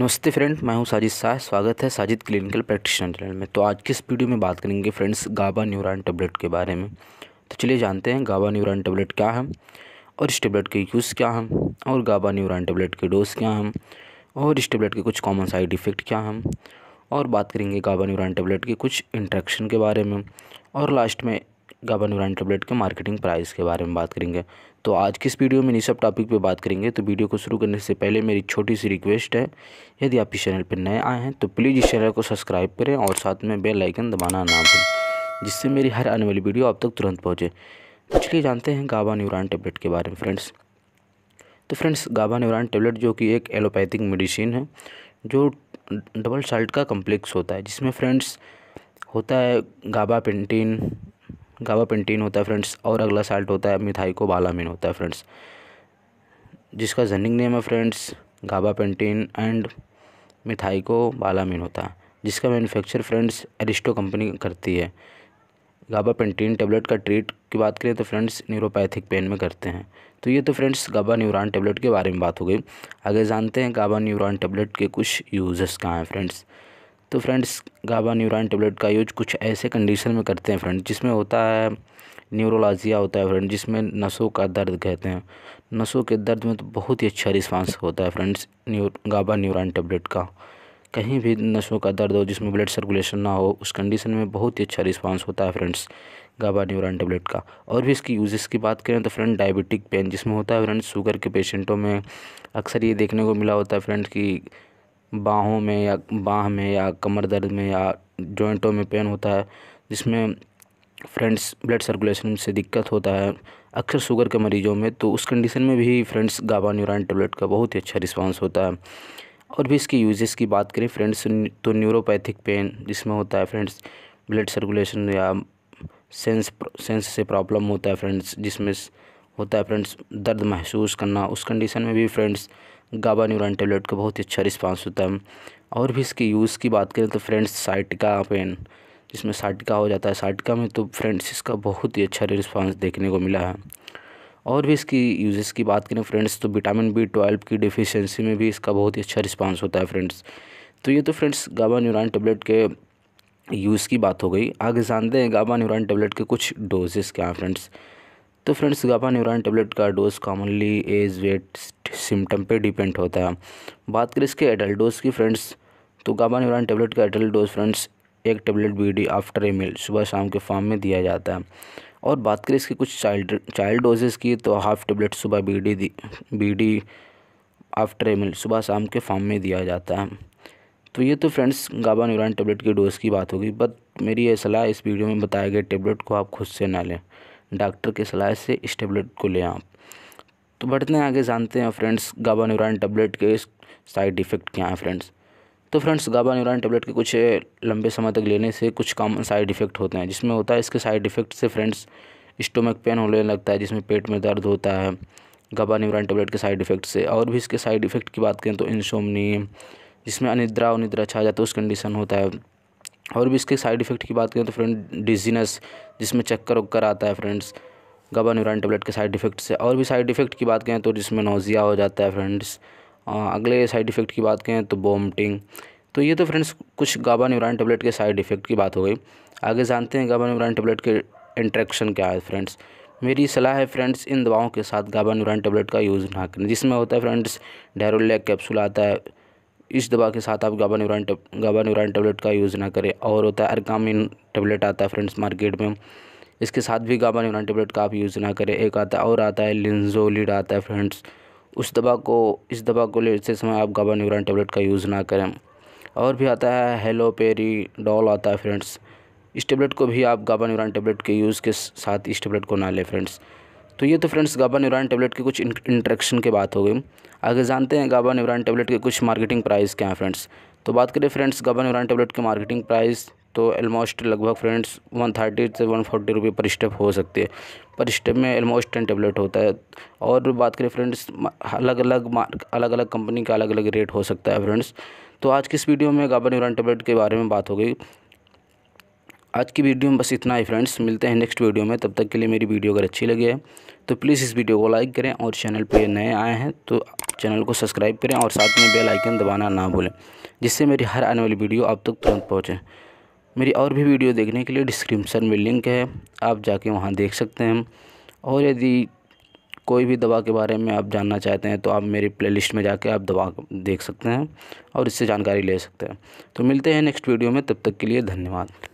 नमस्ते फ्रेंड मैं हूं साजिद शाह स्वागत है साजिद क्लिनिकल प्रैक्टिशनर चैनल में तो आज की इस वीडियो में बात करेंगे फ्रेंड्स गाबा न्यूरान टेबलेट के बारे में तो चलिए जानते हैं गाबा न्यूरान टेबलेट क्या है और इस टेबलेट के यूज़ क्या हैं और गाबा न्यूरान टेबलेट के डोज क्या हैं और इस टेबलेट के कुछ कॉमन साइड इफ़ेक्ट क्या हैं और बात करेंगे गाबा न्यूरान टेबलेट के कुछ इंट्रैक्शन के बारे में और लास्ट में गाबन ब्रांड टेबलेट के मार्केटिंग प्राइस के बारे में बात करेंगे तो आज की इस वीडियो में इन सब टॉपिक पे बात करेंगे तो वीडियो को शुरू करने से पहले मेरी छोटी सी रिक्वेस्ट है यदि आप इस चैनल पर नए आए हैं तो प्लीज़ इस चैनल को सब्सक्राइब करें और साथ में बेल आइकन दबाना ना भूलें जिससे मेरी हर आने वाली वीडियो आप तक तुरंत पहुँचे तो चलिए जानते हैं गाबा न्यूरान टेबलेट के बारे में फ्रेंड्स तो फ्रेंड्स गाबा न्यूरान टेबलेट जो कि एक एलोपैथिक मेडिसिन है जो डबल साल्ट का कम्प्लेक्स होता है जिसमें फ्रेंड्स होता है गाबा पेंटिन गाबा पेंटीन होता है फ्रेंड्स और अगला साल्ट होता है मिथाई को बालामिन होता है फ्रेंड्स जिसका जनिंग नेम है friends gabapentin and methylcobalamin होता है जिसका मैन्युफैक्चर फ्रेंड्स एरिस्टो कंपनी करती है गाबा पेंटीन टेबलेट का ट्रीट की बात करें तो फ्रेंड्स न्यूरोपैथिक पेन में करते हैं तो ये तो फ्रेंड्स गाबा न्यूरान टेबलेट के बारे में बात हो गई आगे जानते हैं गाबा न्यूरान टेबलेट के कुछ यूज़र्स कहाँ हैं फ्रेंड्स तो फ्रेंड्स गाबा न्यूरान टेबलेट का यूज कुछ ऐसे कंडीशन में करते हैं फ्रेंड जिसमें होता है न्यूरोलाजिया होता है फ्रेंड जिसमें नसों का दर्द कहते हैं नसों के दर्द में तो बहुत ही अच्छा रिस्पांस होता है friends new Gaba neuron tablet का कहीं भी नसों का दर्द हो जिसमें ब्लड सर्कुलेशन ना हो उस कंडीशन में बहुत ही अच्छा रिस्पांस होता है फ्रेंड्स गाबा न्यूरान टेबलेट का और भी इसकी यूजेस की बात करें तो फ्रेंड डायबिटिक पेन जिसमें होता है फ्रेंड्स शुगर के पेशेंटों में अक्सर ये देखने को मिला होता है फ्रेंड्स की बाहों में या बाँह में या कमर दर्द में या जॉइंटों में पेन होता है जिसमें फ्रेंड्स ब्लड सर्कुलेशन से दिक्कत होता है अक्सर शुगर के मरीज़ों में तो उस कंडीशन में भी फ्रेंड्स गाबा न्यूरान टेबलेट का बहुत ही अच्छा रिस्पांस होता है और भी इसके यूजेस की बात करें फ्रेंड्स तो न्यूरोपैथिक पेन जिसमें होता है फ्रेंड्स ब्लड सर्कुलेशन या सेंस सेंस से प्रॉब्लम होता है फ्रेंड्स जिसमें होता है फ्रेंड्स दर्द महसूस करना उस कंडीशन में भी फ्रेंड्स गाबा न्यूरान टेबलेट का बहुत ही अच्छा रिस्पांस होता है और भी इसके यूज़ की बात करें तो फ्रेंड्स साइटिका पेन जिसमें साटिका हो जाता है साटिका में तो फ्रेंड्स इसका बहुत ही अच्छा रिस्पांस देखने को मिला है और भी इसकी यूजेस की बात करें फ्रेंड्स तो विटामिन बी ट्वेल्व की डिफिशेंसी में भी इसका बहुत ही अच्छा रिस्पांस होता है फ्रेंड्स तो ये तो फ्रेंड्स गाबा न्यूरान टेबलेट के यूज़ की बात हो गई आगे जानते हैं गाबा न्यूरान टेबलेट के कुछ डोजेस क्या हैं फ्रेंड्स तो फ्रेंड्स गाबा न्यूरान टेबलेट का dose commonly age weight symptom पे डिपेंड होता है बात करें इसके एडल्ट डोज की फ्रेंड्स तो गाबा न्यूरान टेबलेट का एडल्ट डोज फ्रेंड्स एक tablet BD after a meal सुबह शाम के फॉर्म में दिया जाता है और बात करें इसके कुछ चाइल्ड चाइल्ड डोजेज़ की तो हाफ़ टेबलेट सुबह BD BD after a meal सुबह शाम के फॉर्म में दिया जाता है तो ये तो फ्रेंड्स गाबा न्यूरान टेबलेट की डोज़ की बात होगी बट मेरी यह सलाह इस वीडियो में बताए गए टेबलेट को आप खुद से ना लें डॉक्टर के सलाह से इस टेबलेट को लें आप तो बढ़ते हैं आगे जानते हैं फ्रेंड्स गाबा न्यूरान टेबलेट के साइड इफ़ेक्ट क्या हैं फ्रेंड्स तो फ्रेंड्स गाबा न्यूरान टेबलेट के कुछ लंबे समय तक लेने से कुछ कॉमन साइड इफ़ेक्ट होते हैं जिसमें होता है इसके साइड इफ़ेक्ट से फ्रेंड्स स्टोमक पेन होने लगता है जिसमें पेट में दर्द होता है गाबा न्यूरान टेबलेट के साइड इफ़ेक्ट से और भी इसके साइड इफ़ेक्ट की बात करें तो इंसोमनी जिसमें अनिद्रा अनिद्रा छा जाता है उस कंडीशन होता है और भी इसके साइड इफ़ेक्ट की बात करें तो फ्रेंड डिजीनेस जिसमें चक्कर उक्कर आता है फ्रेंड्स न्यूरान टेबलेट के साइड इफ़ेक्ट से और भी साइड इफ़ेक्ट की बात करें तो जिसमें नोज़िया हो जाता है फ्रेंड्स अगले साइड इफ़ेक्ट की बात करें तो बॉमटिंग तो ये तो फ्रेंड्स कुछ गाबा न्यूरान टेबलेट के साइड इफ़ेक्ट की बात हो गई आगे जानते हैं गाबा न्यूरान टेबलेट के इंट्रैक्शन क्या है फ्रेंड्स मेरी सलाह है फ्रेंड्स इन दवाओं के साथ गाबा न्यूरान टेबलेट का यूज़ ना करें जिसमें होता है फ्रेंड्स डेरोलैक कैप्सूल आता है इस दवा के साथ आप गाबा न्यूरान गाबा न्यूरान टेबलेट का यूज़ ना करें और होता है अरकामिन टेबलेट आता है फ्रेंड्स मार्केट में इसके साथ भी गाबा न्यूरान टेबलेट का आप यूज़ ना करें एक आता है और आता है लिंजोलिड आता है फ्रेंड्स उस दवा को इस दवा को लेते समय आप गाबा न्यूरान टेबलेट का यूज़ ना करें और भी आता है हेलोपेरी डॉल आता है फ्रेंड्स इस टेबलेट को भी आप गाबा न्यूरान टेबलेट के यूज़ के साथ इस टेबलेट को ना लें फ्रेंड्स तो ये तो फ्रेंड्स गाबा न्यूरान टेबलेट के कुछ इंट्रेक्शन के बात हो गई आगे जानते हैं गाबा न्यूरान टेबलेट के कुछ मार्केटिंग प्राइस क्या हैं फ्रेंड्स तो बात करें फ्रेंड्स गाबा न्यूरान टेबलेट के मार्केटिंग प्राइस तो ऑलमोस्ट लगभग फ्रेंड्स वन थर्टी से वन फोर्टी रुपये पर स्टेप हो सकती है पर स्टेप में ऑलमोस्ट टेन टेबलेट होता है और बात करें फ्रेंड्स अलग अलग अलग अलग कंपनी का अलग अलग रेट हो सकता है फ्रेंड्स तो आज की इस वीडियो में गाबा न्यूरान टेबलेट के बारे में बात हो गई आज की वीडियो में बस इतना ही फ्रेंड्स मिलते हैं नेक्स्ट वीडियो में तब तक के लिए मेरी वीडियो अगर अच्छी लगी है तो प्लीज़ इस वीडियो को लाइक करें और चैनल पर नए आए हैं तो चैनल को सब्सक्राइब करें और साथ में बेल आइकन दबाना ना भूलें जिससे मेरी हर आने वाली वीडियो आप तक तुरंत पहुँचे मेरी और भी वीडियो देखने के लिए डिस्क्रिप्शन में लिंक है आप जाके वहाँ देख सकते हैं और यदि कोई भी दवा के बारे में आप जानना चाहते हैं तो आप मेरी प्लेलिस्ट में जाके आप दवा देख सकते हैं और इससे जानकारी ले सकते हैं तो मिलते हैं नेक्स्ट वीडियो में तब तक के लिए धन्यवाद